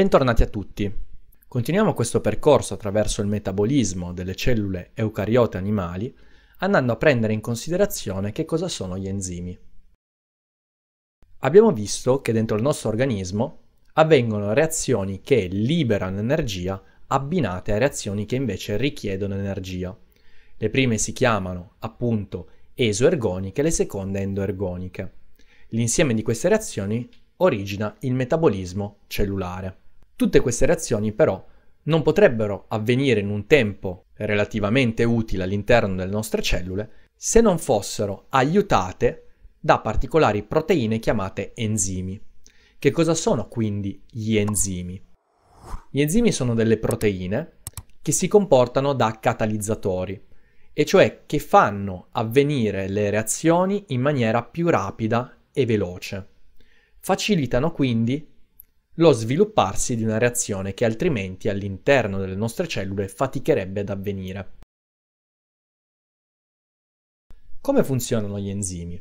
Bentornati a tutti. Continuiamo questo percorso attraverso il metabolismo delle cellule eucariote animali, andando a prendere in considerazione che cosa sono gli enzimi. Abbiamo visto che dentro il nostro organismo avvengono reazioni che liberano energia abbinate a reazioni che invece richiedono energia. Le prime si chiamano appunto esoergoniche, le seconde endoergoniche. L'insieme di queste reazioni origina il metabolismo cellulare. Tutte queste reazioni però non potrebbero avvenire in un tempo relativamente utile all'interno delle nostre cellule se non fossero aiutate da particolari proteine chiamate enzimi. Che cosa sono quindi gli enzimi? Gli enzimi sono delle proteine che si comportano da catalizzatori, e cioè che fanno avvenire le reazioni in maniera più rapida e veloce. Facilitano quindi lo svilupparsi di una reazione che altrimenti all'interno delle nostre cellule faticherebbe ad avvenire. Come funzionano gli enzimi?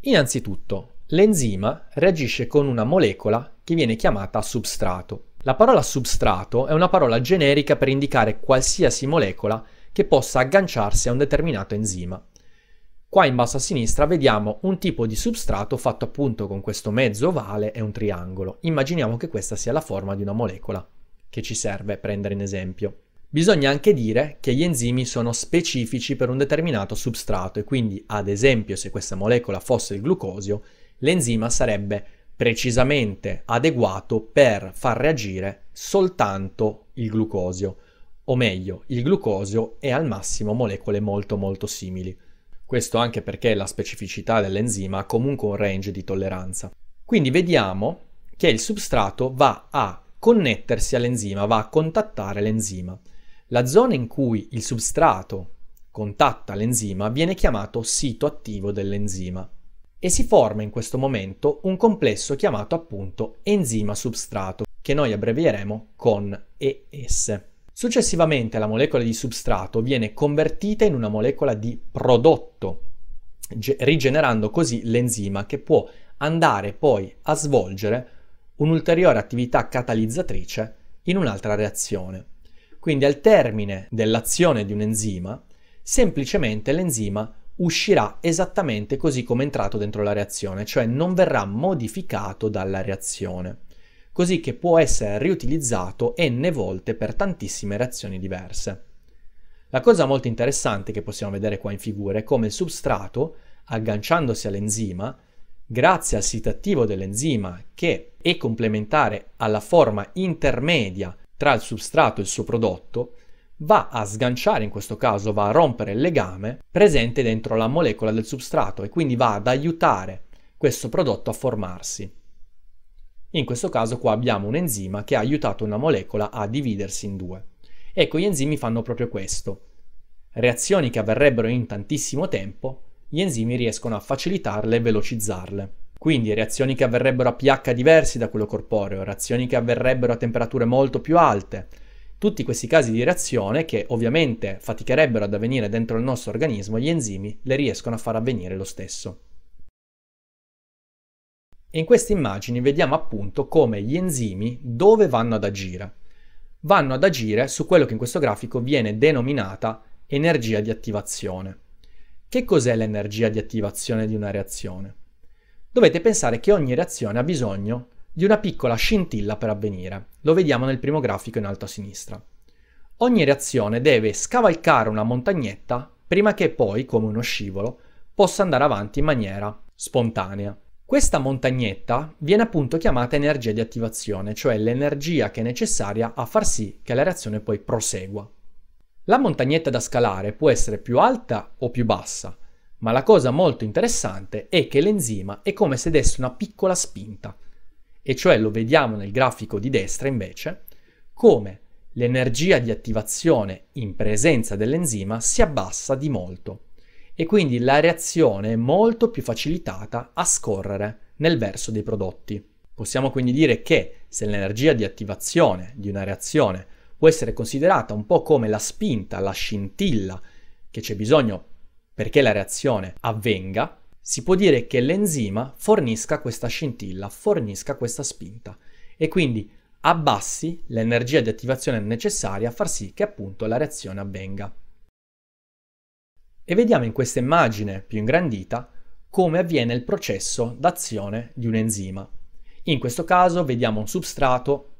Innanzitutto, l'enzima reagisce con una molecola che viene chiamata substrato. La parola substrato è una parola generica per indicare qualsiasi molecola che possa agganciarsi a un determinato enzima. Qua in basso a sinistra vediamo un tipo di substrato fatto appunto con questo mezzo ovale e un triangolo. Immaginiamo che questa sia la forma di una molecola, che ci serve prendere in esempio. Bisogna anche dire che gli enzimi sono specifici per un determinato substrato e quindi, ad esempio, se questa molecola fosse il glucosio, l'enzima sarebbe precisamente adeguato per far reagire soltanto il glucosio, o meglio, il glucosio e al massimo molecole molto molto simili. Questo anche perché la specificità dell'enzima ha comunque un range di tolleranza. Quindi vediamo che il substrato va a connettersi all'enzima, va a contattare l'enzima. La zona in cui il substrato contatta l'enzima viene chiamato sito attivo dell'enzima e si forma in questo momento un complesso chiamato appunto enzima substrato che noi abbrevieremo con ES. Successivamente la molecola di substrato viene convertita in una molecola di prodotto, rigenerando così l'enzima che può andare poi a svolgere un'ulteriore attività catalizzatrice in un'altra reazione. Quindi al termine dell'azione di un enzima, semplicemente l'enzima uscirà esattamente così come è entrato dentro la reazione, cioè non verrà modificato dalla reazione così che può essere riutilizzato n volte per tantissime reazioni diverse. La cosa molto interessante che possiamo vedere qua in figura è come il substrato, agganciandosi all'enzima, grazie al sito attivo dell'enzima che è complementare alla forma intermedia tra il substrato e il suo prodotto, va a sganciare, in questo caso va a rompere il legame presente dentro la molecola del substrato e quindi va ad aiutare questo prodotto a formarsi. In questo caso qua abbiamo un enzima che ha aiutato una molecola a dividersi in due. Ecco, gli enzimi fanno proprio questo. Reazioni che avverrebbero in tantissimo tempo, gli enzimi riescono a facilitarle e velocizzarle. Quindi reazioni che avverrebbero a pH diversi da quello corporeo, reazioni che avverrebbero a temperature molto più alte. Tutti questi casi di reazione che ovviamente faticherebbero ad avvenire dentro il nostro organismo, gli enzimi le riescono a far avvenire lo stesso. E in queste immagini vediamo appunto come gli enzimi dove vanno ad agire. Vanno ad agire su quello che in questo grafico viene denominata energia di attivazione. Che cos'è l'energia di attivazione di una reazione? Dovete pensare che ogni reazione ha bisogno di una piccola scintilla per avvenire. Lo vediamo nel primo grafico in alto a sinistra. Ogni reazione deve scavalcare una montagnetta prima che poi, come uno scivolo, possa andare avanti in maniera spontanea. Questa montagnetta viene appunto chiamata energia di attivazione, cioè l'energia che è necessaria a far sì che la reazione poi prosegua. La montagnetta da scalare può essere più alta o più bassa, ma la cosa molto interessante è che l'enzima è come se desse una piccola spinta, e cioè lo vediamo nel grafico di destra invece, come l'energia di attivazione in presenza dell'enzima si abbassa di molto e quindi la reazione è molto più facilitata a scorrere nel verso dei prodotti. Possiamo quindi dire che se l'energia di attivazione di una reazione può essere considerata un po' come la spinta, la scintilla che c'è bisogno perché la reazione avvenga, si può dire che l'enzima fornisca questa scintilla, fornisca questa spinta e quindi abbassi l'energia di attivazione necessaria a far sì che appunto la reazione avvenga. E vediamo in questa immagine più ingrandita come avviene il processo d'azione di un enzima. In questo caso vediamo un substrato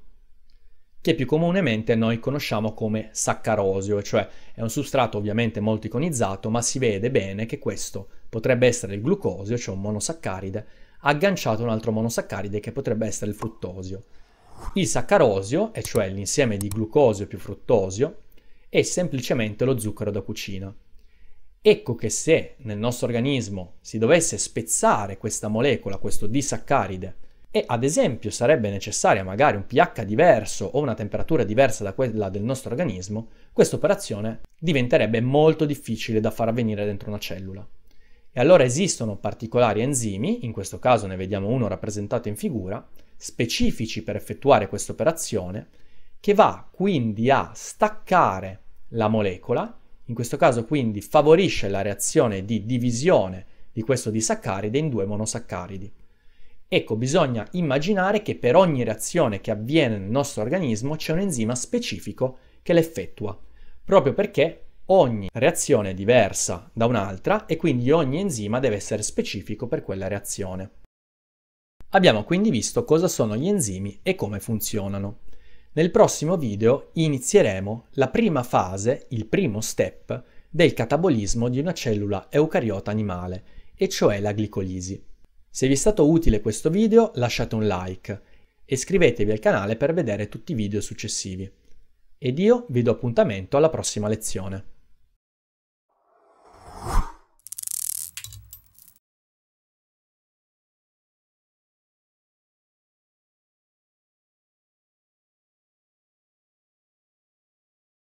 che più comunemente noi conosciamo come saccarosio, cioè è un substrato ovviamente molto iconizzato, ma si vede bene che questo potrebbe essere il glucosio, cioè un monosaccaride, agganciato a un altro monosaccaride che potrebbe essere il fruttosio. Il saccarosio, e cioè l'insieme di glucosio più fruttosio, è semplicemente lo zucchero da cucina. Ecco che se nel nostro organismo si dovesse spezzare questa molecola, questo disaccaride, e ad esempio sarebbe necessaria magari un pH diverso o una temperatura diversa da quella del nostro organismo, questa operazione diventerebbe molto difficile da far avvenire dentro una cellula. E allora esistono particolari enzimi, in questo caso ne vediamo uno rappresentato in figura, specifici per effettuare questa operazione, che va quindi a staccare la molecola in questo caso quindi favorisce la reazione di divisione di questo disaccaride in due monosaccaridi. Ecco, bisogna immaginare che per ogni reazione che avviene nel nostro organismo c'è un enzima specifico che l'effettua, proprio perché ogni reazione è diversa da un'altra e quindi ogni enzima deve essere specifico per quella reazione. Abbiamo quindi visto cosa sono gli enzimi e come funzionano. Nel prossimo video inizieremo la prima fase, il primo step, del catabolismo di una cellula eucariota animale, e cioè la glicolisi. Se vi è stato utile questo video lasciate un like e iscrivetevi al canale per vedere tutti i video successivi. Ed io vi do appuntamento alla prossima lezione.